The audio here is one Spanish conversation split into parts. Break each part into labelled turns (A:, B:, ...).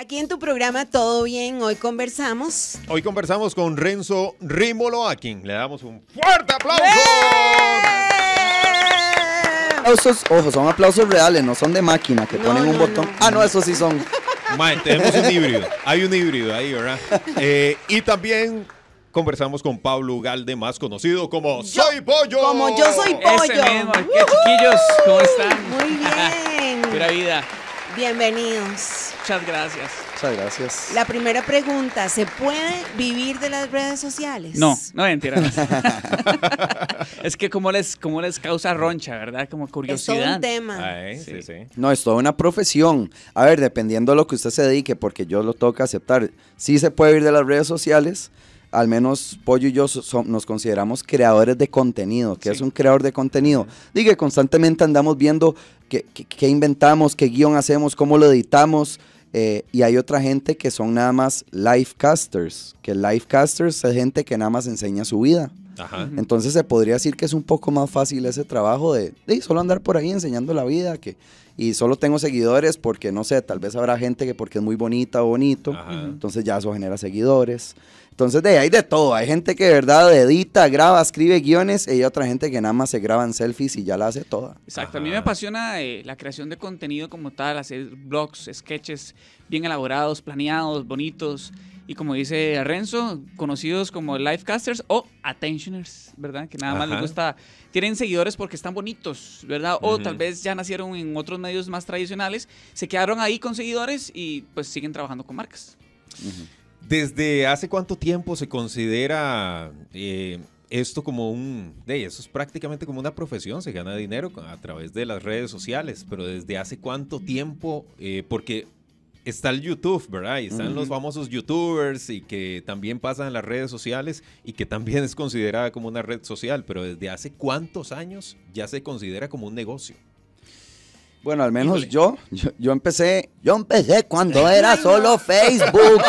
A: Aquí en tu programa Todo Bien, hoy conversamos.
B: Hoy conversamos con Renzo Rímolo, a quien le damos un
A: fuerte aplauso.
C: Esos, ¡Eh! ojos son aplausos reales, no son de máquina, que ponen un botón. ah, no, esos sí son.
B: tenemos un híbrido, hay un híbrido ahí, ¿verdad? Eh, y también conversamos con Pablo Ugalde, más conocido como Soy
A: Pollo. Como yo soy Pollo. Ese
B: chiquillos? ¿Cómo están? Muy bien.
A: Pura vida. Bienvenidos. Muchas gracias.
C: Muchas gracias.
A: La primera pregunta, ¿se puede vivir de las redes sociales? No,
D: no mentira. es que como les, les causa roncha, ¿verdad? Como
B: curiosidad. Es todo un tema.
C: No, es toda una profesión. A ver, dependiendo de lo que usted se dedique, porque yo lo toca aceptar, sí se puede vivir de las redes sociales, al menos Pollo y yo nos consideramos creadores de contenido. ¿Qué es un creador de contenido? Diga, constantemente andamos viendo qué, qué inventamos, qué guión hacemos, cómo lo editamos, eh, y hay otra gente que son nada más livecasters, que livecasters es gente que nada más enseña su vida. Entonces se podría decir que es un poco más fácil ese trabajo de, solo andar por ahí enseñando la vida que, y solo tengo seguidores porque, no sé, tal vez habrá gente que porque es muy bonita o bonito, entonces ya eso genera seguidores. Entonces de, hay de todo, hay gente que verdad edita, graba, escribe guiones y hay otra gente que nada más se graban selfies y ya la hace toda.
D: Exacto, a mí me apasiona eh, la creación de contenido como tal, hacer blogs, sketches bien elaborados, planeados, bonitos. Y como dice Renzo, conocidos como Lifecasters o Attentioners, ¿verdad? Que nada más les gusta. Tienen seguidores porque están bonitos, ¿verdad? O tal vez ya nacieron en otros medios más tradicionales, se quedaron ahí con seguidores y pues siguen trabajando con marcas.
B: ¿Desde hace cuánto tiempo se considera eh, esto como un... De, eso es prácticamente como una profesión, se gana dinero a través de las redes sociales, pero desde hace cuánto tiempo, eh, porque está el YouTube, ¿verdad? Y están los famosos YouTubers y que también pasan en las redes sociales y que también es considerada como una red social, pero desde hace cuántos años ya se considera como un negocio.
C: Bueno, al menos yo, yo, empecé, yo empecé cuando era solo Facebook.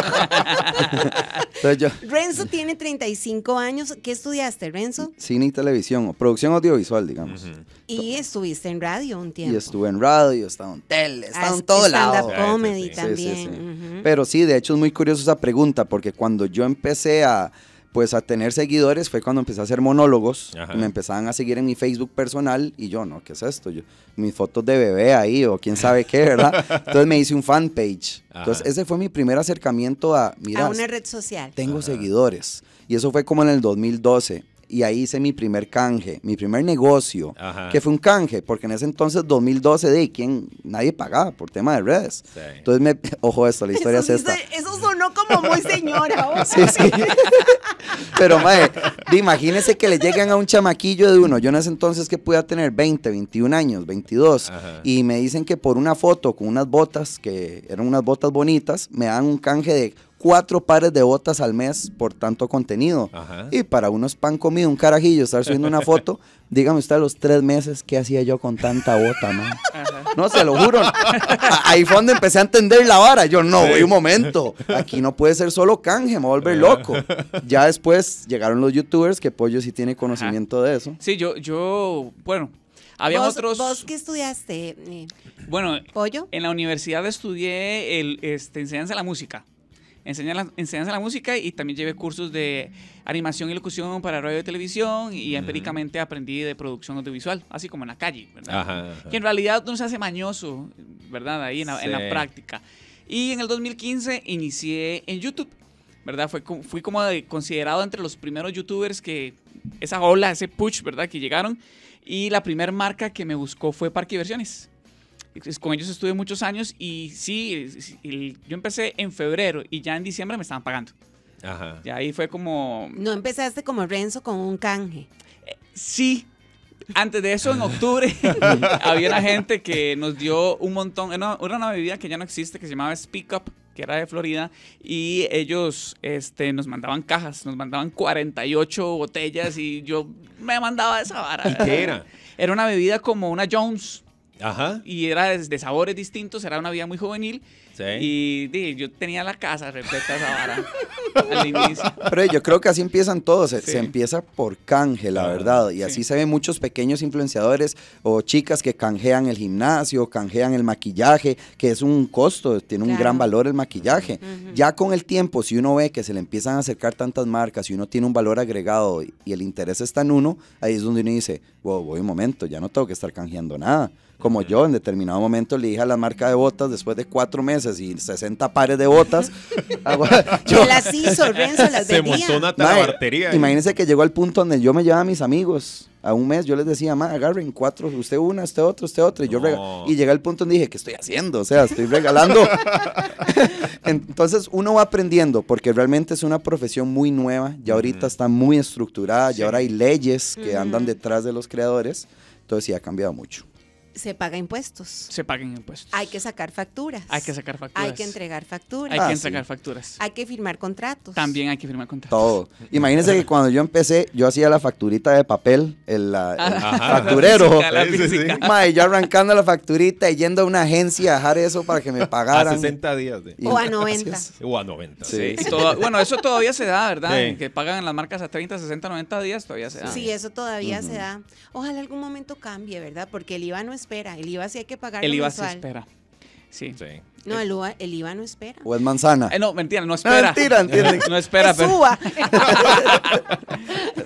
A: Renzo tiene 35 años. ¿Qué estudiaste, Renzo?
C: Cine y televisión, o producción audiovisual, digamos.
A: Y estuviste en radio un tiempo. Y
C: estuve en radio, estaba en tele, ah, estaba en todo lado. comedy también. Pero sí, de hecho es muy curiosa esa pregunta, porque cuando yo empecé a pues a tener seguidores fue cuando empecé a hacer monólogos. Me empezaban a seguir en mi Facebook personal y yo, no, ¿qué es esto? Yo, mis fotos de bebé ahí o quién sabe qué, ¿verdad? Entonces me hice un fanpage. Entonces ese fue mi primer acercamiento a, mirar. a una
A: red social.
C: Tengo seguidores. Y eso fue como en el 2012 y ahí hice mi primer canje, mi primer negocio, que fue un canje, porque en ese entonces, 2012, de quien nadie pagaba por tema de redes. Entonces me, ojo esto, la historia es esta.
A: eso sonó como muy señora. Sí, sí.
C: Pero mae, imagínense que le llegan a un chamaquillo de uno, yo en ese entonces que pude tener 20, 21 años, 22, y me dicen que por una foto con unas botas, que eran unas botas bonitas, me dan un canje de cuatro pares de botas al mes por tanto contenido. Y para unos pan comido, un carajillo, estar subiendo una foto, dígame usted los tres meses qué hacía yo con tanta bota, ¿no? No, se lo juro. Ahí fue donde empecé a entender la vara. Yo, no, voy un momento. Aquí no puede ser solo canje, me voy a volver loco. Ya después llegaron los youtubers, que Pollo sí tiene conocimiento de eso.
D: Sí, yo, yo, bueno, había otros. ¿Vos
A: qué estudiaste? Eh?
D: Bueno, ¿Pollo? en la universidad estudié el, este, enseñanza de la música enseñanza la música y también llevé cursos de animación y locución para radio y televisión y empíricamente aprendí de producción audiovisual, así como en la calle, Que en realidad no se hace mañoso, ¿verdad? Ahí en la, práctica. Y en el 2015 inicié en YouTube. ¿verdad? fui como considerado entre los primeros youtubers que esa ola, ese push, ¿verdad? Que llegaron. Y la primera marca que me buscó fue Parque Versiones con ellos estuve muchos años y sí, yo empecé en febrero y ya en diciembre me estaban pagando. Ajá. Y ahí fue como...
A: ¿No empezaste como Renzo con un canje? Eh, sí. Antes de eso, en octubre,
D: había una gente que nos dio un montón, era una, bebida que ya no existe, que se llamaba Speak Up, que era de Florida, y ellos este, nos mandaban cajas, nos mandaban 48 botellas y yo me mandaba esa vara. ¿Y qué era? Era una bebida como una Jones. Ajá. Y era de, sabores distintos, era una vida muy juvenil. Sí. Y yo tenía la casa repleta esa vara al inicio.
C: Pero yo creo que así empiezan todos. Se, empieza por canje, la verdad. Y así se ven muchos pequeños influenciadores o chicas que canjean el gimnasio, canjean el maquillaje, que es un costo, tiene un gran valor el maquillaje. Ya con el tiempo, si uno ve que se le empiezan a acercar tantas marcas y uno tiene un valor agregado y el interés está en uno, ahí es donde uno dice, wow, voy un momento, ya no tengo que estar canjeando nada como yo en determinado momento le dije a la marca de botas después de cuatro meses y 60 pares de botas. yo las hizo, Renzo las Se montó una tabartería. Imagínense que llegó al punto donde yo me llevaba a mis amigos a un mes yo les decía, más agarren cuatro, usted una, usted otra, usted otra. Y, yo y llega al punto donde dije, ¿qué estoy haciendo? O sea, estoy regalando. Entonces uno va aprendiendo, porque realmente es una profesión muy nueva, ya ahorita está muy estructurada, ya ahora hay leyes que andan detrás de los creadores. Entonces sí, ha cambiado mucho
A: se paga impuestos. Se pagan impuestos. Hay que sacar facturas. Hay que sacar facturas. Hay que entregar facturas. Hay que sacar ah, facturas. Hay que firmar contratos. También
D: hay que firmar contratos.
C: Todo. Imagínense que cuando yo empecé, yo hacía la facturita de papel, el, facturero. La yo arrancando la facturita y yendo a una agencia a dejar eso para que me pagaran. A 60
B: días. De... O a 90. O a 90. bueno,
D: eso todavía se da, ¿verdad? Que pagan las marcas a 30, 60, 90 días, todavía se da. Sí, eso todavía se da.
A: Ojalá algún momento cambie, ¿verdad? Porque el IVA no es el IVA sí hay que pagar. El IVA mensual. se espera. Sí. No, el IVA, el IVA, no espera.
C: O es manzana. Eh,
D: no, mentira, no espera. mentira, entiende. no espera. Es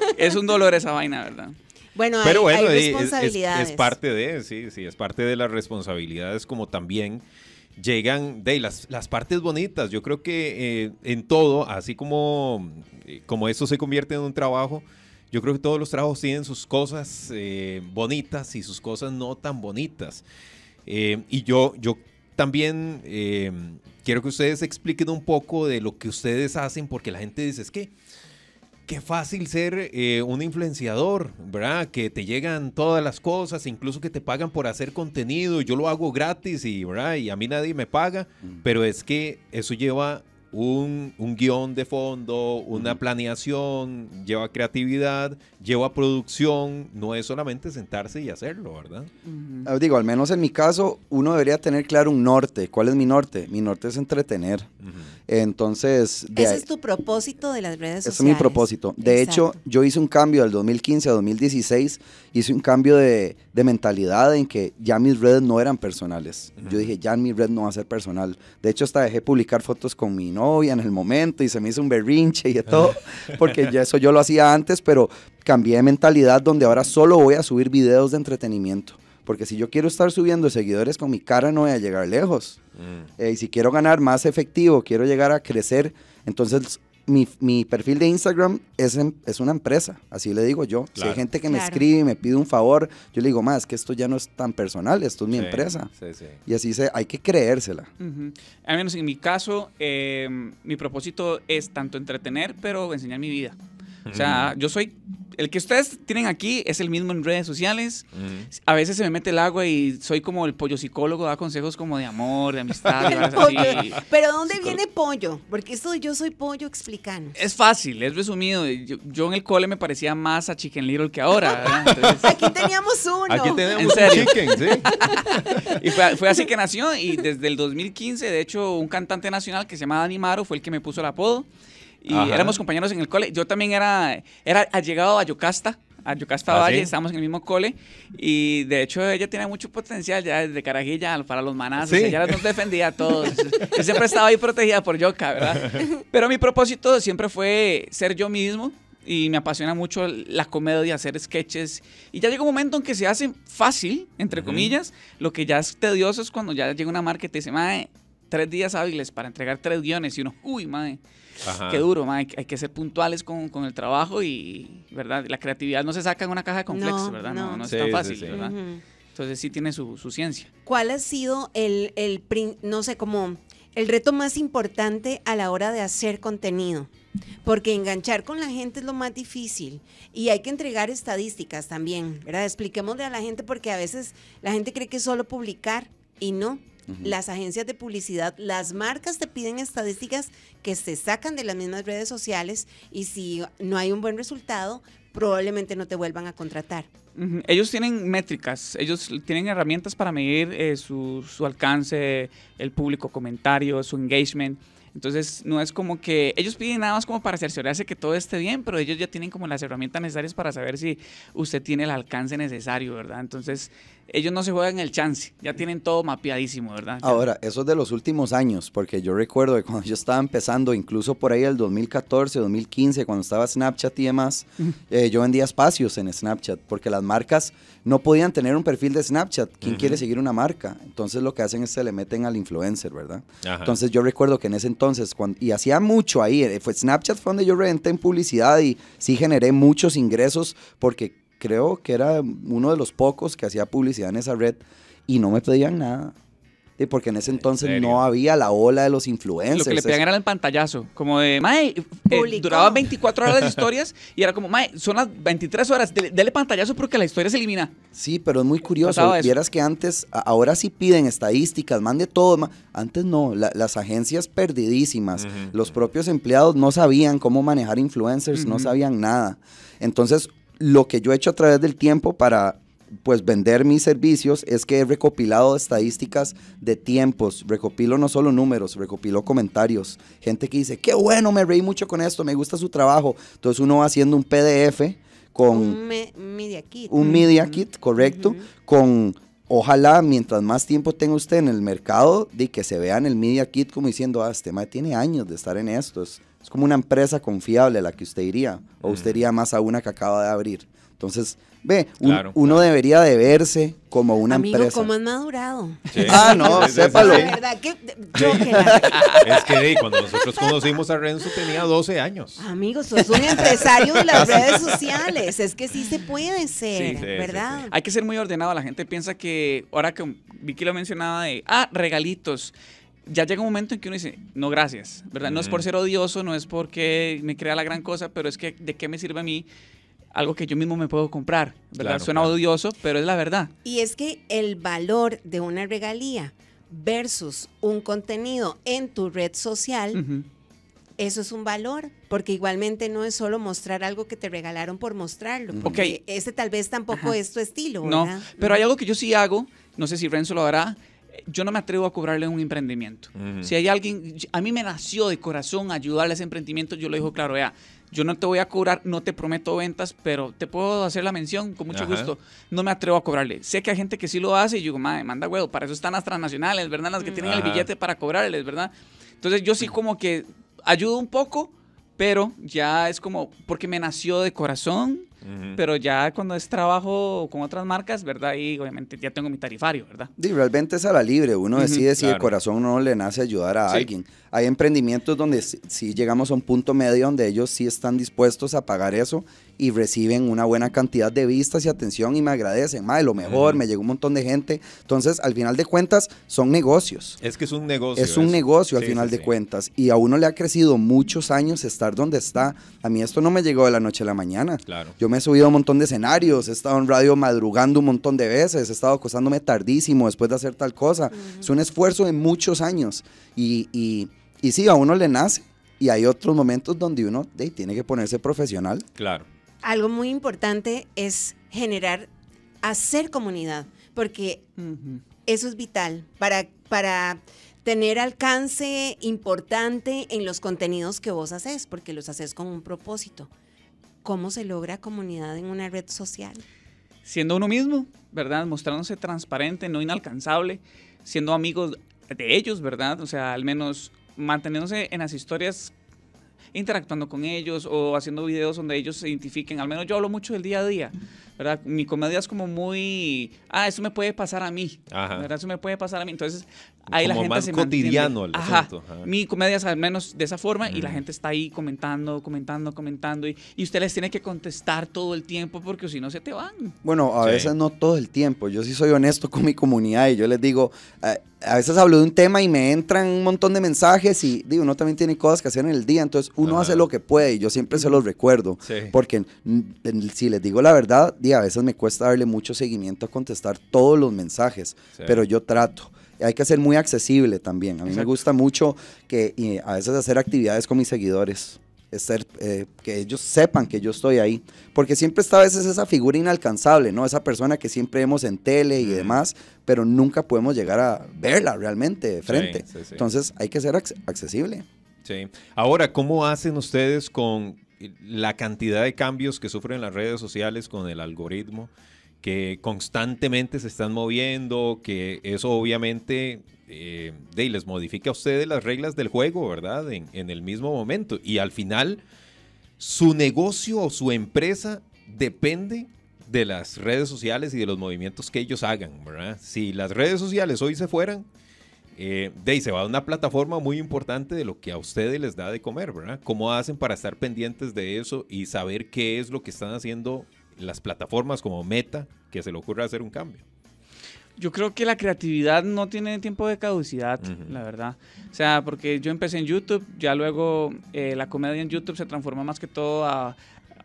D: es un dolor esa
B: vaina, ¿verdad? Bueno, hay, responsabilidades. Es, parte de, sí, sí, es parte de las responsabilidades como también llegan de las, las partes bonitas. Yo creo que eh, en todo, así como, eh, como esto se convierte en un trabajo, yo creo que todos los trabajos tienen sus cosas eh, bonitas y sus cosas no tan bonitas. Eh, y yo, yo también eh, quiero que ustedes expliquen un poco de lo que ustedes hacen, porque la gente dice, es que qué fácil ser un influenciador, ¿verdad? Que te llegan todas las cosas, incluso que te pagan por hacer contenido. Yo lo hago gratis y, ¿verdad? Y a mí nadie me paga, mm. pero es que eso lleva un, guión de fondo, una planeación, lleva creatividad, lleva producción, no es solamente sentarse y hacerlo, ¿verdad?
C: Ah, digo, al menos en mi caso, uno debería tener claro un norte. ¿Cuál es mi norte? Mi norte es entretener. Entonces... Ese es tu
A: propósito de las redes sociales. Ese es mi
C: propósito. De hecho, yo hice un cambio del 2015 a 2016, hice un cambio de, mentalidad en que ya mis redes no eran personales. Yo dije, ya mi red no va a ser personal. De hecho, hasta dejé publicar fotos con mi y en el momento y se me hizo un berrinche y todo, porque ya eso yo lo hacía antes, pero cambié de mentalidad donde ahora solo voy a subir videos de entretenimiento. Porque si yo quiero estar subiendo seguidores con mi cara, no voy a llegar lejos. Mm. Eh, y si quiero ganar más efectivo, quiero llegar a crecer, entonces mi, mi, perfil de Instagram es, em, es una empresa, así le digo yo. Si hay gente que me escribe y me pide un favor, yo le digo, más que esto ya no es tan personal, esto es mi empresa. Y así se, hay que creérsela.
D: al menos en mi caso, eh, mi propósito es tanto entretener, pero enseñar mi vida. O sea, yo soy. El que ustedes tienen aquí es el mismo en redes sociales. A veces se me mete el agua y soy como el pollo psicólogo, da consejos como de amor, de amistad.
A: Pero ¿dónde viene pollo? Porque esto de yo soy pollo, explícanos
D: Es fácil, es resumido. Yo, en el cole me parecía más a Chicken Little que ahora. aquí teníamos uno. Aquí tenemos un chicken, sí. y fue, así que nació. Y desde el 2015, de hecho, un cantante nacional que se llama Animaro, fue el que me puso el apodo. Y éramos compañeros en el cole. Yo también era, era allegado a Yocasta a Yocasta ¿Ah, Valle, estábamos en el mismo cole y de hecho ella tenía mucho potencial ya desde Carajilla para los manazos, ella nos defendía a todos, yo siempre estaba ahí protegida por Yoka, ¿verdad? Pero mi propósito siempre fue ser yo mismo y me apasiona mucho la comedia, hacer sketches y ya llega un momento en que se hace fácil, entre comillas, lo que ya es tedioso es cuando ya llega una marca y te dice, mae, tres días hábiles para entregar tres guiones y uno, uy, mae. Qué duro, Hay, que ser puntuales con, el trabajo y, ¿verdad? La creatividad no se saca en una caja de complex, no, ¿verdad? No, es tan fácil,
A: Entonces
D: sí tiene su, ciencia.
A: ¿Cuál ha sido el, no sé, cómo, el reto más importante a la hora de hacer contenido? Porque enganchar con la gente es lo más difícil y hay que entregar estadísticas también, ¿verdad? Expliquémosle a la gente porque a veces la gente cree que es solo publicar y no las agencias de publicidad, las marcas te piden estadísticas que se sacan de las mismas redes sociales y si no hay un buen resultado, probablemente no te vuelvan a contratar.
D: Ellos tienen métricas, ellos tienen herramientas para medir eh, su, alcance, el público, comentario, su engagement. Entonces, no es como que ellos piden nada más como para cerciorarse que todo esté bien, pero ellos ya tienen como las herramientas necesarias para saber si usted tiene el alcance necesario, ¿verdad? Entonces, ellos no se juegan el chance, ya tienen todo mapeadísimo, ¿verdad? Ahora,
C: eso es de los últimos años, porque yo recuerdo que cuando yo estaba empezando, incluso por ahí el 2014, 2015, cuando estaba Snapchat y demás, eh, yo vendía espacios en Snapchat, porque las marcas no podían tener un perfil de Snapchat. ¿Quién quiere seguir una marca? Entonces lo que hacen es se le meten al influencer, ¿verdad? Entonces yo recuerdo que en ese entonces, y hacía mucho ahí, eh, fue Snapchat fue donde yo reventé en publicidad y sí generé muchos ingresos porque creo que era uno de los pocos que hacía publicidad en esa red y no me pedían nada. porque en ese entonces no había la ola de los influencers. Lo que le pedían
D: era el pantallazo, como de, mae, eh, duraba 24 horas las historias y era como, mae, son las 23 horas, dele, pantallazo porque la historia se elimina. Sí, pero es muy curioso, vieras
C: que antes, ahora sí piden estadísticas, mande todo, antes no, las agencias perdidísimas, los propios empleados no sabían cómo manejar influencers, no sabían nada. Entonces, lo que yo he hecho a través del tiempo para pues vender mis servicios es que he recopilado estadísticas de tiempos, recopilo no solo números, recopilo comentarios, gente que dice, qué bueno, me reí mucho con esto, me gusta su trabajo. Entonces uno va haciendo un PDF con... Un
A: media kit. Un media
C: correcto, con ojalá mientras más tiempo tenga usted en el mercado, de que se vea en el Media Kit como diciendo, ah, este tema tiene años de estar en esto, como una empresa confiable la que usted iría, o usted iría más a una que acaba de abrir. Entonces, ve, uno debería de verse como una Amigo,
A: empresa. ¿Cómo has madurado? Ah, no, sépalo. Es que cuando
B: nosotros conocimos a Renzo tenía 12 años.
A: Amigo, sos un empresario de las redes sociales. Es que sí se puede ser, ¿verdad? Hay
D: que ser muy ordenado. La gente piensa que, ahora que Vicky lo mencionaba de, ah, regalitos ya llega un momento en que uno dice, no, gracias, ¿verdad? No es por ser odioso, no es porque me crea la gran cosa, pero es que de qué me sirve a mí algo que yo mismo me puedo comprar, ¿verdad? Suena odioso, pero es la verdad.
A: Y es que el valor de una regalía versus un contenido en tu red social, eso es un valor, porque igualmente no es solo mostrar algo que te regalaron por mostrarlo. Porque Ese tal vez tampoco es tu estilo, ¿verdad? No, pero hay algo
D: que yo sí hago, no sé si Renzo lo hará, yo no me atrevo a cobrarle un emprendimiento. Si hay alguien, a mí me nació de corazón ayudarle a ese emprendimiento, yo le digo, claro, ya, yo no te voy a cobrar, no te prometo ventas, pero te puedo hacer la mención con mucho gusto. No me atrevo a cobrarle. Sé que hay gente que sí lo hace y yo digo, madre, manda huevo, para eso están las transnacionales, ¿verdad? Las que tienen el billete para cobrarles, ¿verdad? Entonces yo sí como que ayudo un poco, pero ya es como porque me nació de corazón pero ya cuando es trabajo con otras marcas, ¿verdad? Y obviamente ya tengo mi tarifario, ¿verdad?
C: Sí, realmente es a la libre. Uno decide si el corazón no le nace ayudar a alguien hay emprendimientos donde sí, llegamos a un punto medio donde ellos sí están dispuestos a pagar eso y reciben una buena cantidad de vistas y atención y me agradecen, madre, lo mejor, me llegó un montón de gente. Entonces, al final de cuentas, son negocios.
B: Es que es un negocio. Es un negocio al final de
C: cuentas. Y a uno le ha crecido muchos años estar donde está. A mí esto no me llegó de la noche a la mañana. Claro. Yo me he subido a un montón de escenarios, he estado en radio madrugando un montón de veces, he estado acostándome tardísimo después de hacer tal cosa. Es un esfuerzo de muchos años. y, y y sí, a uno le nace. Y hay otros momentos donde uno tiene que ponerse profesional.
B: Claro.
A: Algo muy importante es generar, hacer comunidad, porque eso es vital para, para tener alcance importante en los contenidos que vos haces, porque los haces con un propósito. ¿Cómo se logra comunidad en una red social?
D: Siendo uno mismo, ¿verdad? Mostrándose transparente, no inalcanzable, siendo amigos de ellos, ¿verdad? O sea, al menos manteniéndose en las historias interactuando con ellos o haciendo videos donde ellos se identifiquen. Al menos yo hablo mucho del día a día, ¿verdad? Mi comedia es como muy, ah, eso me puede pasar a mí, Ajá. ¿verdad? Eso me puede pasar a mí. Entonces, ahí como la gente más se cotidiano Ajá. Mi comedia es al menos de esa forma y la mm. gente está ahí comentando, comentando, comentando y, y, usted les tiene que contestar todo el tiempo porque si no se te van.
C: Bueno, a veces no todo el tiempo. Yo sí soy honesto con mi comunidad y yo les digo, a, veces hablo de un tema y me entran un montón de mensajes y digo, uno también tiene cosas que hacer en el día, entonces uno hace lo que puede y yo siempre se los recuerdo porque si les digo la verdad, y a veces me cuesta darle mucho seguimiento a contestar todos los mensajes, pero yo trato hay que ser muy accesible también. A mí me gusta mucho que a veces hacer actividades con mis seguidores. ser, eh, que ellos sepan que yo estoy ahí. Porque siempre está a veces esa figura inalcanzable, ¿no? Esa persona que siempre vemos en tele y demás, pero nunca podemos llegar a verla realmente de frente. Entonces hay que ser accesible.
B: Sí. Ahora, ¿cómo hacen ustedes con la cantidad de cambios que sufren las redes sociales con el algoritmo? que constantemente se están moviendo, que eso obviamente eh, les modifica a ustedes las reglas del juego, ¿verdad? En, el mismo momento. Y al final, su negocio o su empresa depende de las redes sociales y de los movimientos que ellos hagan, ¿verdad? Si las redes sociales hoy se fueran, eh, se va a una plataforma muy importante de lo que a ustedes les da de comer, ¿verdad? ¿Cómo hacen para estar pendientes de eso y saber qué es lo que están haciendo las plataformas como Meta que se le ocurra hacer un cambio.
D: Yo creo que la creatividad no tiene tiempo de caducidad, la verdad. O sea, porque yo empecé en YouTube, ya luego eh, la comedia en YouTube se transforma más que todo a,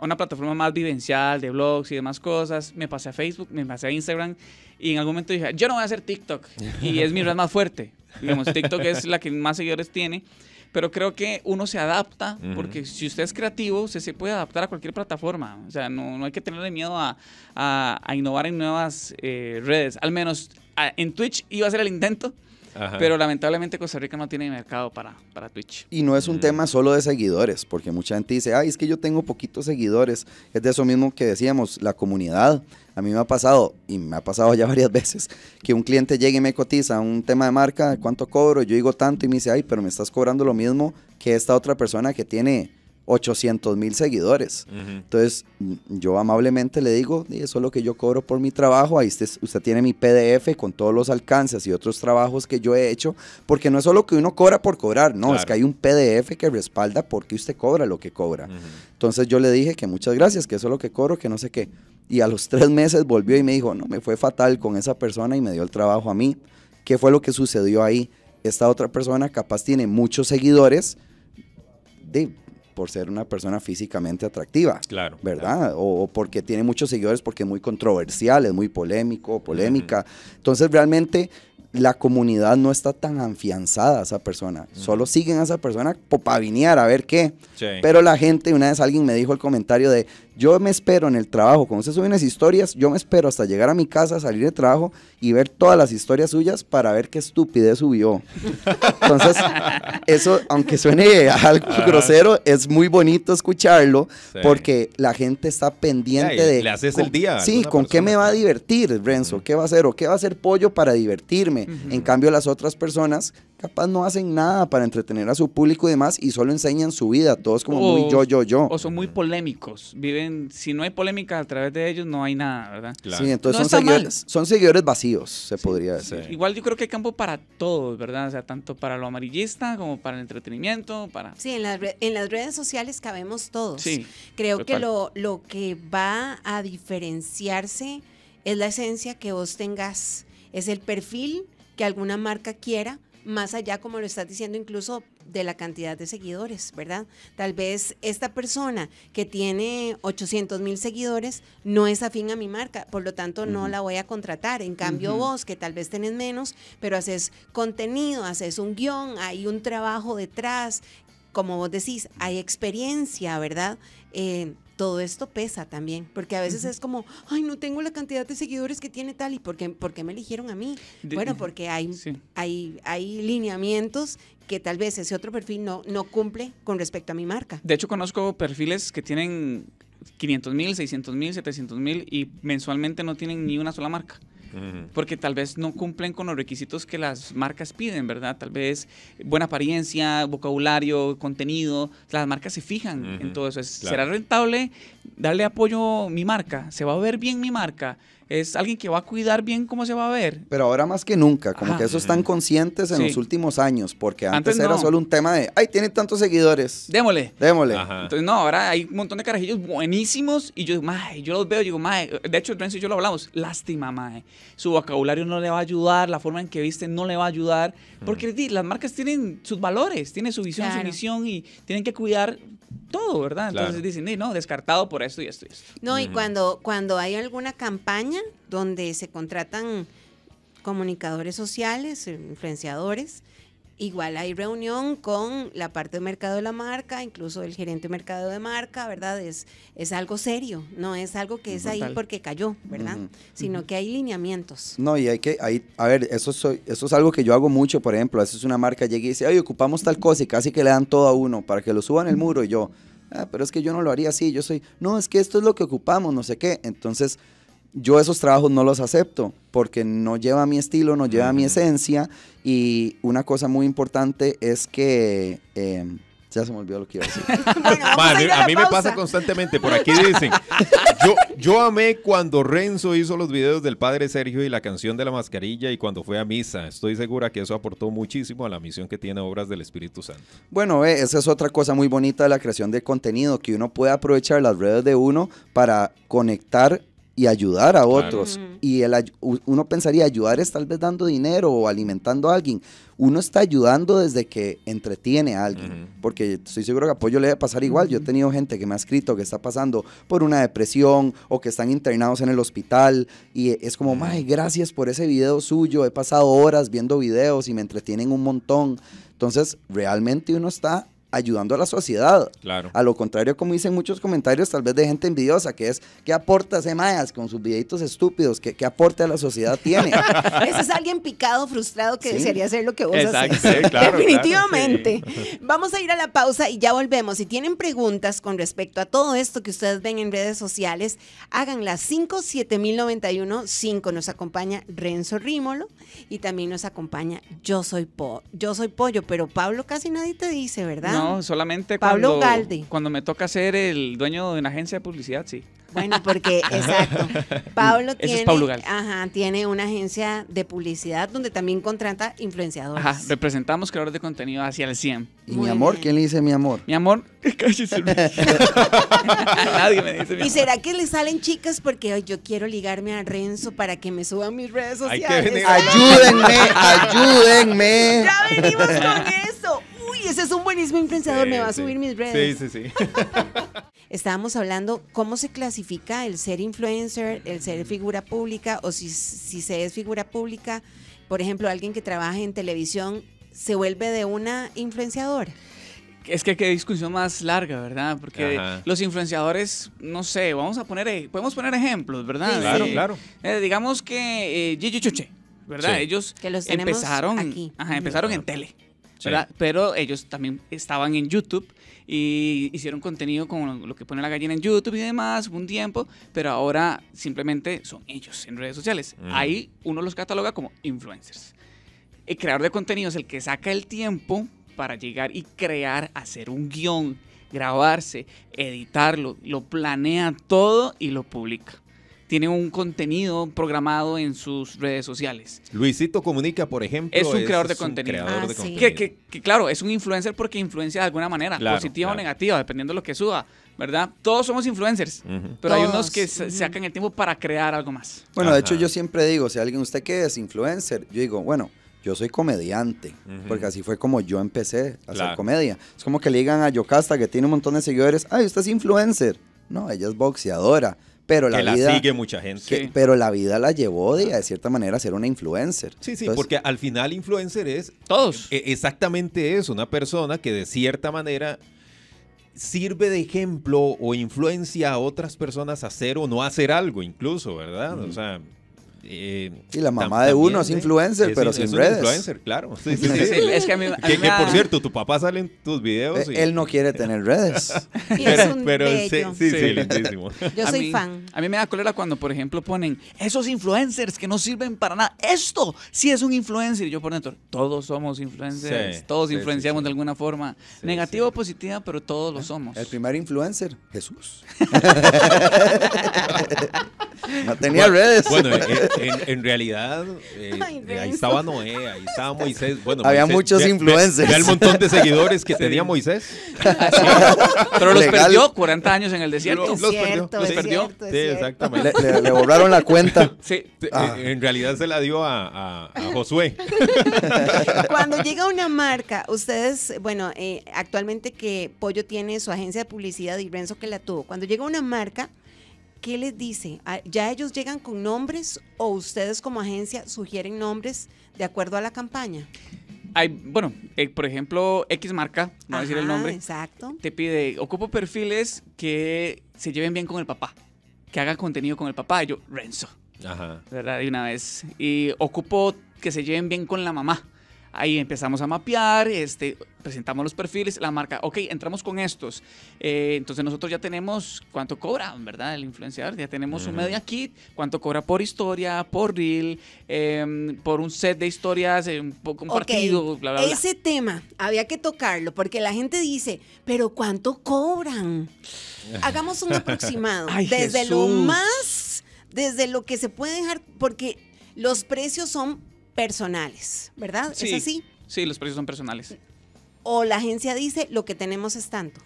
D: una plataforma más vivencial, de blogs y demás cosas. Me pasé a Facebook, me pasé a Instagram y en algún momento dije, yo no voy a hacer TikTok y es mi red más fuerte. Digamos, TikTok es la que más seguidores tiene. Pero creo que uno se adapta, porque si usted es creativo, usted se puede adaptar a cualquier plataforma. O sea, no, hay que tenerle miedo a, innovar en nuevas eh, redes. Al menos en Twitch iba a ser el intento pero lamentablemente Costa Rica no tiene mercado para, para Twitch.
C: Y no es un mm. tema solo de seguidores, porque mucha gente dice, ay, es que yo tengo poquitos seguidores. Es de eso mismo que decíamos, la comunidad. A mí me ha pasado, y me ha pasado ya varias veces, que un cliente llegue y me cotiza un tema de marca, cuánto cobro, yo digo tanto y me dice, ay, pero me estás cobrando lo mismo que esta otra persona que tiene 800 mil seguidores. Entonces, yo amablemente le digo, eso es lo que yo cobro por mi trabajo, ahí usted, tiene mi PDF con todos los alcances y otros trabajos que yo he hecho, porque no es solo que uno cobra por cobrar, no, es que hay un PDF que respalda porque usted cobra lo que cobra. Entonces, yo le dije que muchas gracias, que eso es lo que cobro, que no sé qué. Y a los tres meses volvió y me dijo, no, me fue fatal con esa persona y me dio el trabajo a mí. ¿Qué fue lo que sucedió ahí? Esta otra persona capaz tiene muchos seguidores, de, por ser una persona físicamente atractiva. Claro. ¿Verdad? O, porque tiene muchos seguidores, porque es muy controversial, es muy polémico, polémica. Entonces, realmente la comunidad no está tan afianzada a esa persona. Solo siguen a esa persona para vinear a ver qué. Pero la gente, una vez alguien me dijo el comentario de, yo me espero en el trabajo, cuando se suben las historias, yo me espero hasta llegar a mi casa, salir de trabajo y ver todas las historias suyas para ver qué estupidez subió. Entonces, eso, aunque suene ah. algo grosero, es muy bonito escucharlo porque la gente está pendiente de... Le haces el día. Sí, ¿con qué me va a divertir, Renzo? ¿Qué va a hacer? ¿O qué va a hacer Pollo para divertirme? En cambio, las otras personas capaz no hacen nada para entretener a su público y demás y solo enseñan su vida, todos como muy yo, yo, yo.
D: O son muy polémicos, viven, si no hay polémica a través de ellos, no hay nada, ¿verdad? Sí, entonces
C: son, seguidores, vacíos, se podría decir.
D: Igual yo creo que hay campo para todos, ¿verdad? O sea, tanto para lo amarillista como para el entretenimiento, para... Sí, en,
A: las redes sociales cabemos todos. creo que lo, lo que va a diferenciarse es la esencia que vos tengas es el perfil que alguna marca quiera, más allá, como lo estás diciendo, incluso de la cantidad de seguidores, ¿verdad? Tal vez esta persona que tiene 800 mil seguidores no es afín a mi marca, por lo tanto no la voy a contratar. En cambio vos, que tal vez tenés menos, pero haces contenido, haces un guión, hay un trabajo detrás, como vos decís, hay experiencia, ¿verdad? Eh, todo esto pesa también, porque a veces es como, ay, no tengo la cantidad de seguidores que tiene tal y por qué, me eligieron a mí. bueno, porque hay, hay, hay lineamientos que tal vez ese otro perfil no, no cumple con respecto a mi marca.
D: De hecho, conozco perfiles que tienen 500 mil, 600 mil, 700 mil y mensualmente no tienen ni una sola marca porque tal vez no cumplen con los requisitos que las marcas piden, ¿verdad? Tal vez buena apariencia, vocabulario, contenido, las marcas se fijan en todo eso. ¿Será rentable darle apoyo a mi marca? ¿Se va a ver bien mi marca? es alguien que va a cuidar bien cómo se va a ver.
C: Pero ahora más que nunca, como que eso están conscientes en los últimos años, porque antes, era solo un tema de, ay, tiene tantos seguidores. ¡Démole! ¡Démole! Entonces,
D: no, ahora hay un montón de carajillos buenísimos y yo, mae, yo los veo, digo, mae, de hecho, Renzo y yo lo hablamos, lástima, mae, su vocabulario no le va a ayudar, la forma en que viste no le va a ayudar, porque las marcas tienen sus valores, tienen su visión, su misión y tienen que cuidar todo, ¿verdad? Entonces dicen, no, descartado por esto y esto y esto.
A: No, y cuando, cuando hay alguna campaña donde se contratan comunicadores sociales, influenciadores, Igual hay reunión con la parte de mercado de la marca, incluso el gerente de mercado de marca, ¿verdad? Es, es algo serio, no es algo que es ahí porque cayó, ¿verdad? Sino que hay lineamientos.
C: No, y hay que, hay, a ver, eso, soy, eso es algo que yo hago mucho, por ejemplo, a veces una marca llega y dice, ay, ocupamos tal cosa y casi que le dan todo a uno para que lo suban el muro y yo, ah, pero es que yo no lo haría así, yo soy, no, es que esto es lo que ocupamos, no sé qué. Entonces yo esos trabajos no los acepto porque no lleva mi estilo, no lleva mi esencia y una cosa muy importante es que...
B: Em, ya se me olvidó lo que iba a decir. a, mí, me pasa constantemente. Por aquí dicen, yo, amé cuando Renzo hizo los videos del padre Sergio y la canción de la mascarilla y cuando fue a misa. Estoy segura que eso aportó muchísimo a la misión que tiene Obras del Espíritu Santo.
C: Bueno, esa es otra cosa muy bonita de la creación de contenido, que uno puede aprovechar las redes de uno para conectar y ayudar a otros. Y uno pensaría, ayudar es tal vez dando dinero o alimentando a alguien. Uno está ayudando desde que entretiene a alguien, porque estoy seguro que apoyo le a pasar igual. Yo he tenido gente que me ha escrito que está pasando por una depresión o que están internados en el hospital y es como, ay gracias por ese video suyo. He pasado horas viendo videos y me entretienen un montón. Entonces, realmente uno está ayudando a la sociedad. Claro. A lo contrario, como dicen muchos comentarios, tal vez de gente envidiosa, que es, ¿qué aporta Semayas con sus videitos estúpidos? ¿Qué, aporte a la sociedad tiene? ese es
A: alguien picado, frustrado, que desearía hacer lo que vos haces. Definitivamente. Vamos a ir a la pausa y ya volvemos. Si tienen preguntas con respecto a todo esto que ustedes ven en redes sociales, háganlas 57091-5. Nos acompaña Renzo Rímolo y también nos acompaña Yo Soy, Yo soy Pollo, pero Pablo casi nadie te dice, ¿verdad? No,
D: solamente cuando, cuando me toca ser el dueño de una agencia de publicidad, sí. Bueno, porque, exacto. Pablo tiene,
A: ajá, tiene una agencia de publicidad donde también contrata influenciadores. Ajá,
D: representamos creadores de contenido hacia el 100. ¿Y mi amor?
C: ¿Quién le dice mi amor? Mi amor, cállese. Nadie me
D: dice mi
A: ¿Y será que le salen chicas porque yo quiero ligarme a Renzo para que me suban mis redes sociales? ayúdenme, ayúdenme. Ya venimos con eso ese es un buenísimo influenciador, me va a subir mis redes. Sí, sí, sí. Estábamos hablando cómo se clasifica el ser influencer, el ser figura pública, o si, si se es figura pública, por ejemplo, alguien que trabaja en televisión, ¿se vuelve de una influenciadora?
D: Es que qué discusión más larga, ¿verdad? Porque los influenciadores, no sé, vamos a poner, e, podemos poner ejemplos, ¿verdad? claro, claro. Eh, digamos que eh, Gigi Chuche, ¿verdad? Ellos empezaron, aquí. Ajá, empezaron en tele. Pero ellos también estaban en YouTube y hicieron contenido con lo que pone la gallina en YouTube y demás, un tiempo, pero ahora simplemente son ellos en redes sociales. Ahí uno los cataloga como influencers. El creador de contenido es el que saca el tiempo para llegar y crear, hacer un guión, grabarse, editarlo, lo planea todo y lo publica tiene un contenido programado en sus redes sociales.
B: Luisito Comunica, por ejemplo. Es un creador de contenido. Ah, que,
D: claro, es un influencer porque influencia de alguna manera, positiva o negativa, dependiendo de lo que suba. ¿Verdad? Todos somos influencers, pero hay unos que sacan el tiempo para crear algo más. Bueno, de hecho yo
C: siempre digo, si alguien usted que es influencer, yo digo, bueno, yo soy comediante, porque así fue como yo empecé a hacer comedia. Es como que le digan a Yocasta, que tiene un montón de seguidores, ay, usted es influencer. No, ella es boxeadora. Pero la, que la sigue mucha gente. Pero la vida la llevó de, de cierta manera a ser una influencer.
B: Sí, sí, porque al final influencer es... Todos. E, exactamente es una persona que de cierta manera sirve de ejemplo o influencia a otras personas a hacer o no hacer algo incluso, ¿verdad? O sea, eh, y la mamá de uno es influencer, pero sin redes. influencer, claro. es que, por cierto, tu papá sale en tus videos. Eh, él no quiere tener redes. pero, pero sí, sí, lindísimo. Yo soy
D: fan. A mí me da cólera cuando, por ejemplo, ponen esos influencers que no sirven para nada. Esto sí es un influencer. Y yo por dentro, todos somos influencers. todos influenciamos de alguna forma.
C: Negativa o positiva, pero todos lo somos. El primer influencer, Jesús. no tenía redes. Bueno, eh,
A: en, realidad, eh,
B: eh, ahí estaba Noé, ahí estaba Moisés. Bueno, Había muchos influencers. Había el montón de seguidores que tenía Moisés. Pero los perdió 40 años en el desierto. los perdió. Le, borraron la cuenta. Sí. Eh, ah. En realidad se la dio a, Josué. Cuando llega
A: una marca, ustedes, bueno, actualmente que Pollo tiene su agencia de publicidad y Renzo que la tuvo. Cuando llega una marca, ¿qué les dice? Ah, ¿Ya ellos llegan con nombres o ustedes como agencia sugieren nombres de acuerdo a la campaña?
D: Hay, bueno, eh, por ejemplo, X marca, no a decir el nombre.
A: Exacto.
D: Te pide, ocupo perfiles que se lleven bien con el papá, que hagan contenido con el papá. Y yo, Renzo. Ajá. De una vez. Y ocupo que se lleven bien con la mamá. Ahí empezamos a mapear, este, presentamos los perfiles, la marca, ok, entramos con estos. Eh, entonces nosotros ya tenemos cuánto cobra, ¿verdad? El influenciador, ya tenemos un media kit, cuánto cobra por historia, por reel, em, por un set de historias, eh, un poco compartido, bla, bla, Ese
A: tema había que tocarlo porque la gente dice, pero ¿cuánto cobran? Hagamos un aproximado. desde lo más, desde lo que se puede dejar, porque los precios son personales, ¿verdad? Sí, ¿Es así?
D: Sí, los precios son personales.
A: O la agencia dice lo que tenemos es tanto.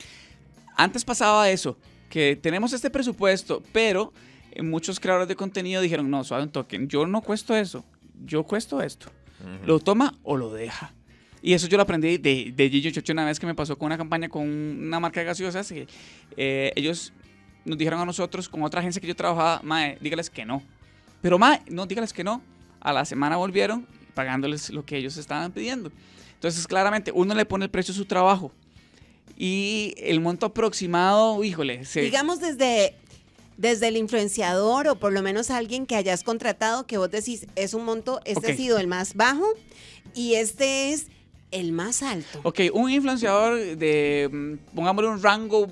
D: Antes pasaba eso, que tenemos este presupuesto, pero muchos creadores de contenido dijeron, no, suave un token, yo no cuesto eso, yo cuesto esto. Lo toma o lo deja. Y eso yo lo aprendí de, de Gillo una vez que me pasó con una campaña con una marca de gaseosas. Eh, ellos nos dijeron a nosotros, con otra agencia que yo trabajaba, mae, dígales que no. Pero mae, no, dígales que no a la semana volvieron pagándoles lo que ellos estaban pidiendo. Entonces, claramente, uno le pone el precio a su trabajo y el monto aproximado, híjole. Digamos
A: desde, desde el influenciador o por lo menos alguien que hayas contratado que vos decís, es un monto, este ha sido el más bajo y este es el más alto.
D: Ok, un influenciador de, mm, pongámosle un rango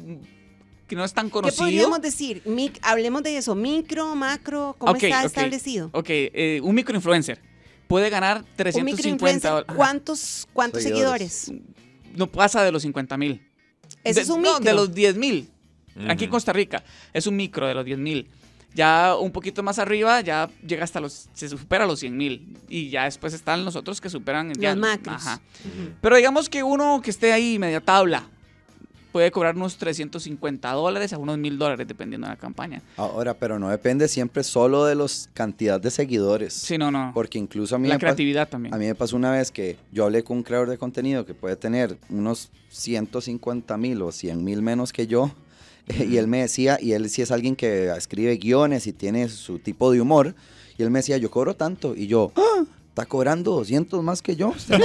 D: que no es tan conocido. ¿Qué podríamos
A: decir? hablemos de eso. Micro, macro, ¿cómo está establecido?
D: Ok, eh, un microinfluencer puede
A: ganar 350 dólares. ¿Cuántos, cuántos seguidores?
D: No pasa de los 50 mil.
A: ¿Eso es un micro? de los
D: 10 mil. Aquí en Costa Rica es un micro de los 10 mil. Ya un poquito más arriba ya llega hasta los, se supera los 100 mil. Y ya después están los otros que superan. Ya, los macros. Ajá. Pero digamos que uno que esté ahí media tabla, puede cobrar unos 350 dólares a unos 1000 dólares, dependiendo de la campaña.
C: Ahora, pero no depende siempre solo de la cantidad de seguidores. Sí, no, no. Porque incluso a mí... La creatividad también. A mí me pasó una vez que yo hablé con un creador de contenido que puede tener unos 150 mil o 100 mil menos que yo. Eh, y él me decía, y él sí es alguien que escribe guiones y tiene su tipo de humor. Y él me decía, yo cobro tanto. Y yo, ¡Ah! está cobrando 200 más que yo. Este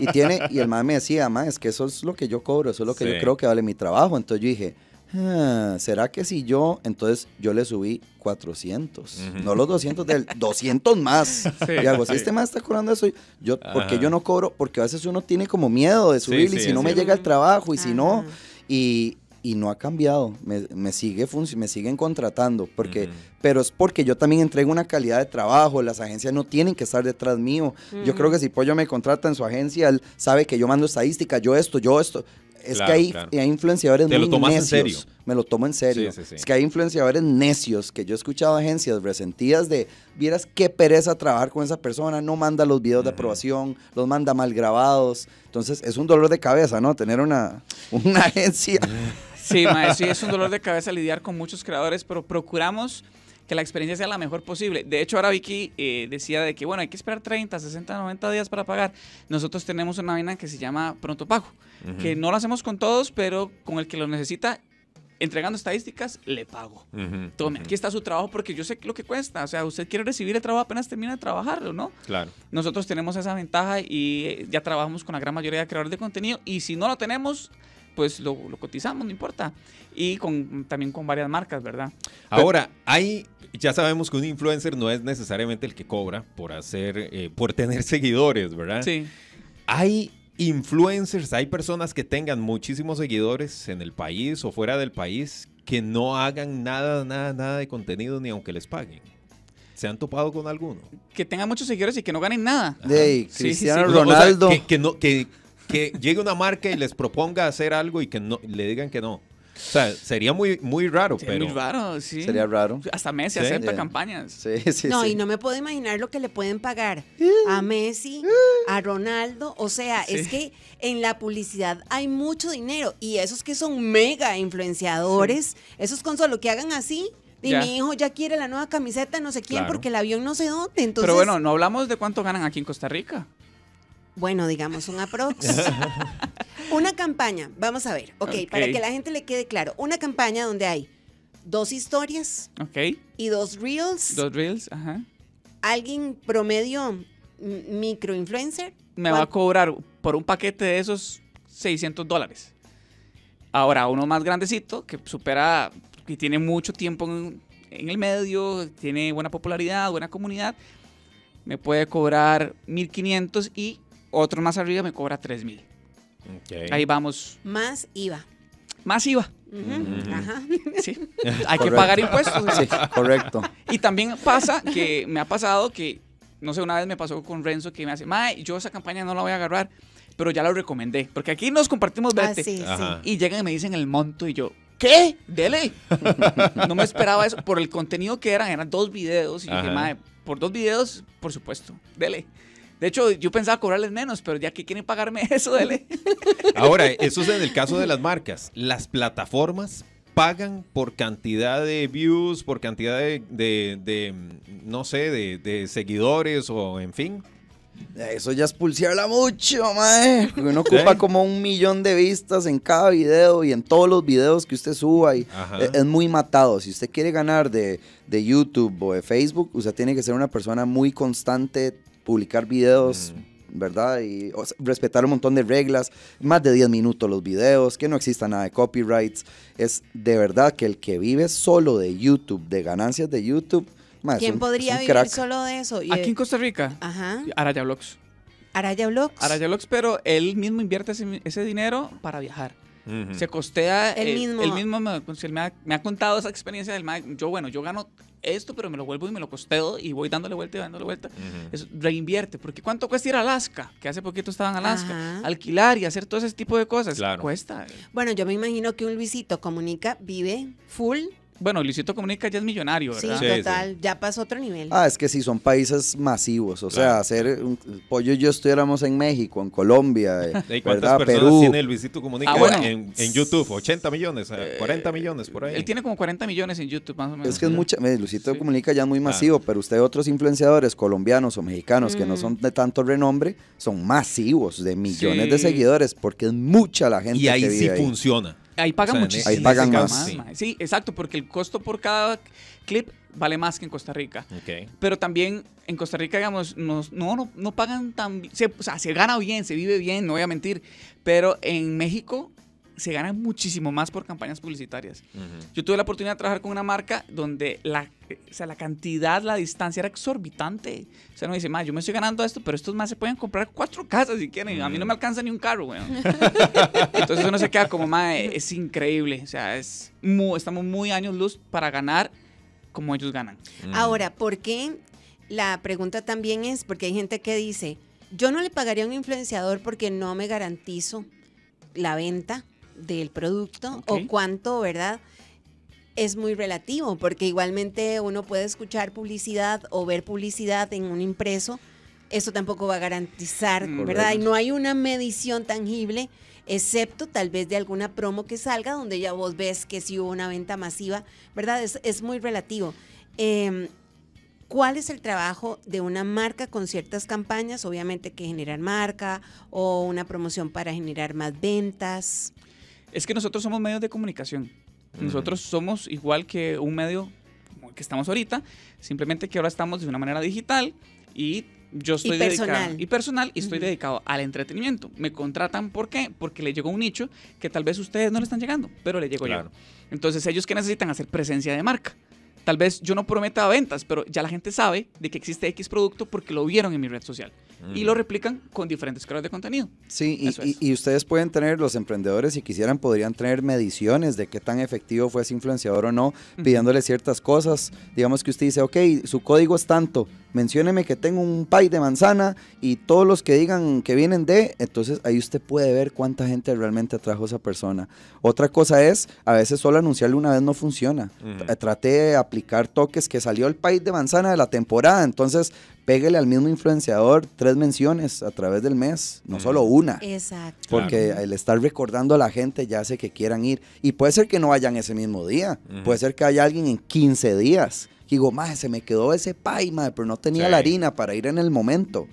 C: y, tiene, y el man me decía, man, es que eso es lo que yo cobro, eso es lo que yo creo que vale mi trabajo. Entonces yo dije, ah, ¿será que si yo, entonces yo le subí 400, no los 200 del, 200 más? y hago, si este man está cobrando eso, yo, porque ¿por qué yo no cobro? Porque a veces uno tiene como miedo de subir y si no me llega el trabajo y si no... Y, y no ha cambiado. Me, sigue me siguen contratando, porque, pero es porque yo también entrego una calidad de trabajo, las agencias no tienen que estar detrás mío. Yo creo que si Pollo me contrata en su agencia, él sabe que yo mando estadística, yo esto, yo esto. Es que hay, hay influenciadores muy necios. Me lo tomo en serio. Es que hay influenciadores necios que yo he escuchado agencias resentidas de, vieras qué pereza trabajar con esa persona, no manda los videos de aprobación, los manda mal grabados. Entonces es un dolor de cabeza, ¿no? Tener una, una agencia. Sí, maestro, sí es un
D: dolor de cabeza lidiar con muchos creadores, pero procuramos que la experiencia sea la mejor posible. De hecho, ahora Vicky eh, decía de que, bueno, hay que esperar 30, 60, 90 días para pagar. Nosotros tenemos una vaina que se llama pronto pago, que no lo hacemos con todos, pero con el que lo necesita entregando estadísticas, le pago. Tome, aquí está su trabajo porque yo sé lo que cuesta. O sea, usted quiere recibir el trabajo apenas termina de trabajarlo, ¿no? Claro. Nosotros tenemos esa ventaja y eh, ya trabajamos con la gran mayoría de creadores de contenido. Y si no lo tenemos, pues lo, cotizamos, no importa. Y con, también con varias marcas, ¿verdad? Ahora,
B: hay, ya sabemos que un influencer no es necesariamente el que cobra por hacer, eh, por tener seguidores, ¿verdad? Sí. Hay influencers, hay personas que tengan muchísimos seguidores en el país o fuera del país que no hagan nada, nada, nada de contenido ni aunque les paguen. ¿Se han topado con alguno? Que tengan muchos seguidores y que no ganen nada.
D: Hey, Cristiano Ronaldo. que,
B: que, no, que que llegue una marca y les proponga hacer algo y que no, le digan que no. O sea, sería muy, muy raro, pero... Muy raro, sí. Sería raro. Hasta Messi acepta campañas. Sí, sí, no, y
A: no me puedo imaginar lo que le pueden pagar a Messi, a Ronaldo. O sea, es que en la publicidad hay mucho dinero y esos que son mega influenciadores, esos con solo que hagan así, y mi hijo ya quiere la nueva camiseta, no sé quién, porque el avión no sé dónde. Entonces... Pero bueno,
D: no hablamos de cuánto ganan aquí en Costa Rica.
A: Bueno, digamos un aprox. una campaña, vamos a ver, ok, para que la gente le quede claro, una campaña donde hay dos historias ok y dos reels.
D: Dos reels, ajá.
A: Alguien promedio micro-influencer.
D: Me va a cobrar por un paquete de esos 600 dólares. Ahora, uno más grandecito que supera, que tiene mucho tiempo en, en el medio, tiene buena popularidad, buena comunidad, me puede cobrar 1500 y otro más arriba me cobra 3 mil. Ahí vamos.
A: Más IVA. Más IVA. Ajá. Sí. Hay que pagar impuestos.
D: Sí, correcto. Y también pasa que me ha pasado que, no sé, una vez me pasó con Renzo que me hace, Mae, yo esa campaña no la voy a agarrar, pero ya la recomendé. Porque aquí nos compartimos verte. Ah, sí, sí. Y llegan y me dicen el monto y yo, ¿qué? Dele. No me esperaba eso. Por el contenido que eran, eran dos videos. Y yo dije, Mae, por dos videos, por supuesto, dele. De hecho, yo pensaba cobrarles menos, pero ya que quieren pagarme eso, dele.
B: Ahora, eso es en el caso de las marcas. Las plataformas pagan por cantidad de views, por cantidad de, de, no sé, de, seguidores o en fin.
C: Eso ya es pulsearla mucho, mae. Uno ocupa como un millón de vistas en cada video y en todos los videos que usted suba. Y e, es, muy matado. Si usted quiere ganar de, de YouTube o de Facebook, usted tiene que ser una persona muy constante publicar videos. Mm. ¿verdad? Y respetar un montón de reglas, más de 10 minutos los videos, que no exista nada de copyrights. Es de verdad que el que vive solo de YouTube, de ganancias de YouTube, más
D: ¿quién podría vivir solo
A: de eso? Aquí en
D: Costa Rica, Ajá. Araya Vlogs.
A: Araya Vlogs. Araya
D: Vlogs, pero él mismo invierte ese, dinero para viajar. Se costea. El, mismo. El mismo me, pues, me, ha, contado esa experiencia del Yo, bueno, yo gano esto, pero me lo vuelvo y me lo costeo y voy dándole vuelta y dándole vuelta. reinvierte, porque ¿cuánto cuesta ir a Alaska? Que hace poquito estaba en Alaska. Alquilar y hacer todo ese tipo de cosas. Claro. Cuesta.
A: Bueno, yo me imagino que un Luisito Comunica vive full
D: bueno, Luisito Comunica ya es millonario, ¿verdad? Sí,
A: total, ya pasó otro nivel.
C: Ah, es que sí, son países masivos. O sea, hacer un pollo y yo estuviéramos en México, en Colombia, eh, ¿Y cuántas personas tiene Luisito Comunica
B: ah, en, YouTube? ¿80 millones? ¿40 eh, eh, millones por ahí? Él
D: tiene como 40 millones en YouTube, más o menos. Es que es mucha.
C: Luisito Comunica ya es muy ah. masivo, pero usted, otros influenciadores colombianos o mexicanos que no mm. son de tanto renombre, son masivos, de millones de seguidores, porque es mucha la gente. que Y ahí
B: sí funciona. Ahí pagan muchísimo. Ahí pagan más.
D: sí. exacto, porque el costo por cada clip vale más que en Costa Rica. Pero también en Costa Rica, digamos, no, no, pagan tan... Se, o sea, se gana bien, se vive bien, no voy a mentir. Pero en México se ganan muchísimo más por campañas publicitarias. Yo tuve la oportunidad de trabajar con una marca donde la, sea, la cantidad, la distancia era exorbitante. O sea, uno dice, yo me estoy ganando esto, pero estos más se pueden comprar cuatro casas si quieren. A mí no me alcanza ni un carro, weón. Entonces uno se queda como, más e, es increíble. O sea, es estamos muy años luz para ganar como ellos ganan. Ahora,
A: ¿por qué? La pregunta también es, porque hay gente que dice, yo no le pagaría a un influenciador porque no me garantizo la venta del producto o cuánto, ¿verdad? Es muy relativo, porque igualmente uno puede escuchar publicidad o ver publicidad en un impreso, eso tampoco va a garantizar, ¿verdad? Y no hay una medición tangible, excepto tal vez de alguna promo que salga, donde ya vos ves que sí hubo una venta masiva, ¿verdad? Es, muy relativo. Em, ¿Cuál es el trabajo de una marca con ciertas campañas? Obviamente que generar marca o una promoción para generar más ventas.
D: Es que nosotros somos medios de comunicación. Nosotros somos igual que un medio que estamos ahorita, simplemente que ahora estamos de una manera digital y yo estoy dedicado y estoy dedicado al entretenimiento. Me contratan ¿por qué? Porque le llegó un nicho que tal vez ustedes no le están llegando, pero le llegó yo. Entonces, ellos que necesitan hacer presencia de marca tal vez yo no prometa ventas, pero ya la gente sabe de que existe X producto porque lo vieron en mi red social. Y lo replican con diferentes creadores de contenido.
C: Sí, y, ustedes pueden tener, los emprendedores, si quisieran, podrían tener mediciones de qué tan efectivo fue ese influenciador o no, pidiéndole ciertas cosas. Digamos que usted dice, ok, su código es tanto, mencióneme que tengo un pie de manzana y todos los que digan que vienen de, entonces ahí usted puede ver cuánta gente realmente atrajo a esa persona. Otra cosa es, a veces solo anunciarle una vez no funciona. Traté de aplicar toques que salió el país de manzana de la temporada. Entonces, pégale al mismo influenciador tres menciones a través del mes, no solo una.
A: Exacto. Porque
C: el estar recordando a la gente ya hace que quieran ir. Y puede ser que no vayan ese mismo día. Puede ser que haya alguien en 15 días. Y digo, más se me quedó ese pay, pero no tenía la harina para ir en el momento.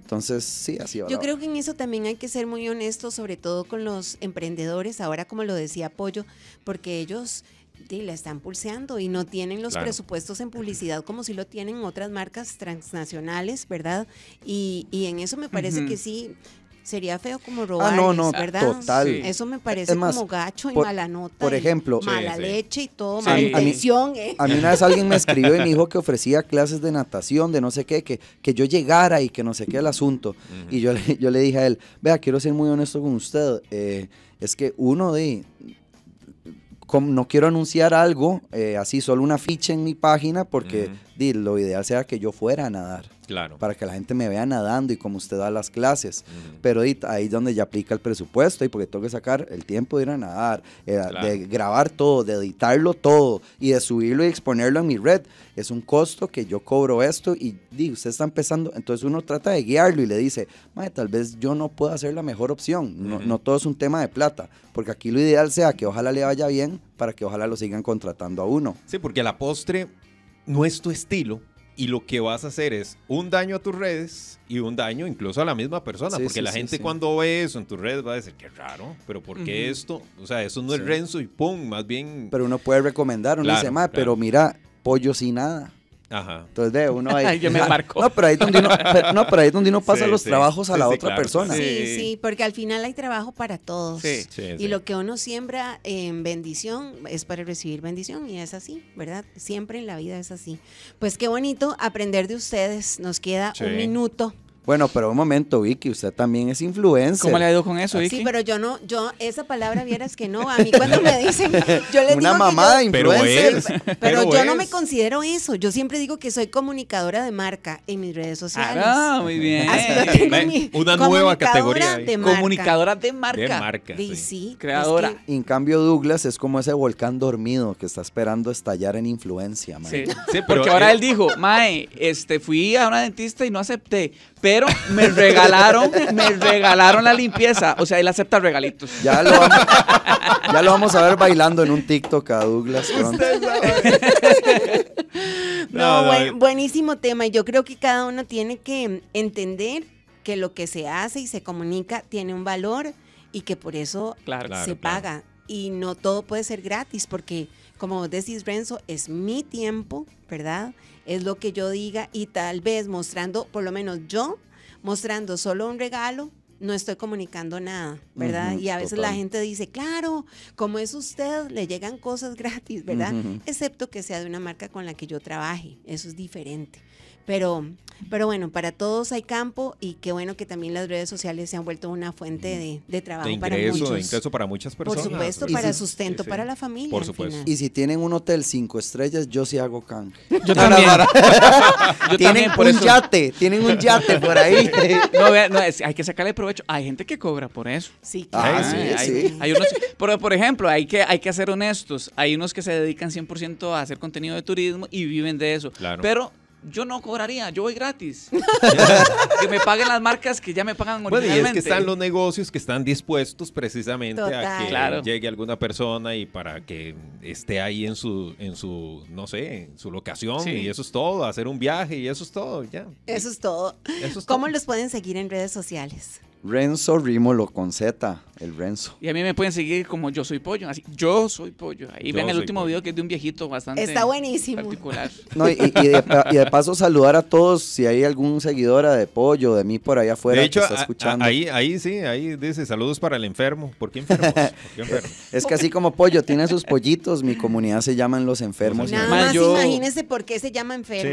C: Entonces, sí, así va. Yo creo
A: que en eso también hay que ser muy honesto sobre todo con los emprendedores, ahora como lo decía Pollo, porque ellos Sí, la están pulseando y no tienen los presupuestos en publicidad como si lo tienen otras marcas transnacionales, ¿verdad? Y, y en eso me parece que sí. Sería feo como robar, ah, no, no, ¿verdad? Total. Eso me parece como gacho y mala nota. Por ejemplo. mala leche y todo, mala intención, A mí, ¿eh? a mí una vez alguien
C: me escribió y me dijo que ofrecía clases de natación, de no sé qué, que, yo llegara y que no sé qué el asunto. Y yo le, yo le dije a él, vea, quiero ser muy honesto con usted. Eh, es que uno de no quiero anunciar algo, eh, así solo una ficha en mi página, porque lo ideal sea que yo fuera a nadar. Para que la gente me vea nadando y como usted da las clases. Pero ahí, es donde ya aplica el presupuesto, y porque tengo que sacar el tiempo de ir a nadar, eh, de grabar todo, de editarlo todo y de subirlo y exponerlo en mi red. Es un costo que yo cobro esto y digo, usted está empezando. Entonces uno trata de guiarlo y le dice, tal vez yo no pueda hacer la mejor opción. No, no todo es un tema de plata, porque aquí lo ideal sea que ojalá le vaya bien para que ojalá lo sigan contratando a uno.
B: Sí, porque la postre no es tu estilo, y lo que vas a hacer es un daño a tus redes y un daño incluso a la misma persona, porque la gente cuando ve eso en tus redes va a decir, qué raro, pero ¿por qué esto? O sea, eso no es Renzo y pum, más bien... Pero uno puede recomendar, uno dice, más, pero mira,
C: pollo sin nada. Ajá. Entonces, de uno ahí. Yo me ah, marco. No, pero ahí donde no, pero ahí donde uno pasa los trabajos a la otra persona. Sí, sí,
A: porque al final hay trabajo para todos. y lo que uno siembra en bendición es para recibir bendición y es así, ¿verdad? Siempre en la vida es así. Pues qué bonito aprender de ustedes. Nos queda un minuto.
C: Bueno, pero un momento, Vicky, usted también es influencer. ¿Cómo le ha ido con eso, Vicky? Sí,
A: pero yo no, yo, esa palabra vieras que no. A mí cuando me dicen,
C: yo Una mamada que influencer. Pero, yo no
A: me considero eso. Yo siempre digo que soy comunicadora de marca en mis redes sociales. Ah, muy bien.
D: Una nueva categoría. De Comunicadora de marca. De marca. Sí. sí. Creadora.
C: En cambio, Douglas es como ese volcán dormido que está esperando estallar en influencia, mae.
D: Sí, sí, porque ahora eh, él dijo, mae, este, fui a una dentista y no acepté pero me regalaron, me regalaron la limpieza. O sea, él acepta regalitos. Ya lo vamos,
C: ya lo vamos a ver bailando en un TikTok a Douglas.
A: No, buenísimo tema. Yo creo que cada uno tiene que entender que lo que se hace y se comunica tiene un valor y que por eso se paga. Y no todo puede ser gratis porque, como decís, Renzo, es mi tiempo, ¿verdad? es lo que yo diga y tal vez mostrando, por lo menos yo, mostrando solo un regalo, no estoy comunicando nada, ¿verdad? y a veces la gente dice, claro, como es usted, le llegan cosas gratis, ¿verdad? Excepto que sea de una marca con la que yo trabaje, eso es diferente. Pero, pero bueno, para todos hay campo y qué bueno que también las redes sociales se han vuelto una fuente de, trabajo para muchos. De ingreso para muchas personas. Por supuesto, para sustento para la familia. Por supuesto. Y
C: si tienen un hotel cinco estrellas, yo sí hago can. Yo también. tienen un yate, tienen un yate por ahí.
D: hay que sacarle provecho. Hay gente que cobra por eso. Sí, ah, pero, por ejemplo, hay que, hay que ser honestos. Hay unos que se dedican 100% a hacer contenido de turismo y
B: viven de eso. Claro. Pero
D: yo no cobraría, yo voy gratis. que me paguen las marcas que ya me pagan originalmente. Bueno, es que están los
B: negocios que están dispuestos precisamente a que llegue alguna persona y para que esté ahí en su, en su no sé, en su locación y eso es todo, hacer un viaje y eso es todo, ya.
A: Eso es todo. ¿Cómo los pueden seguir en redes sociales?
C: Renzo Rímolo con Z, el Renzo.
B: Y a mí me pueden seguir
D: como Yo Soy Pollo, así, Yo Soy Pollo. Ahí ven el último video que es de un viejito bastante Está buenísimo.
B: y,
C: de, paso saludar a todos, si hay algún seguidora de Pollo, de mí por allá afuera hecho, que está escuchando. ahí,
B: ahí sí, ahí dice, saludos para el enfermo. ¿Por qué enfermo?
C: es que así como Pollo tiene sus pollitos, mi comunidad se llaman Los Enfermos. Nada más
A: por qué se llama enfermo.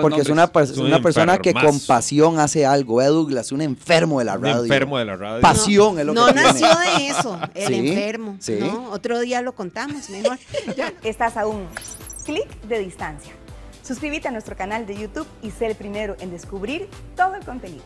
D: porque, es una, persona que con
C: pasión hace algo. ¿eh, Douglas? Un enfermo enfermo de la radio. Pasión es
D: lo
A: No nació de eso, el enfermo. Otro día lo contamos mejor. Estás a un clic de distancia. Suscríbete a nuestro canal de YouTube y sé el primero en descubrir todo el
C: contenido.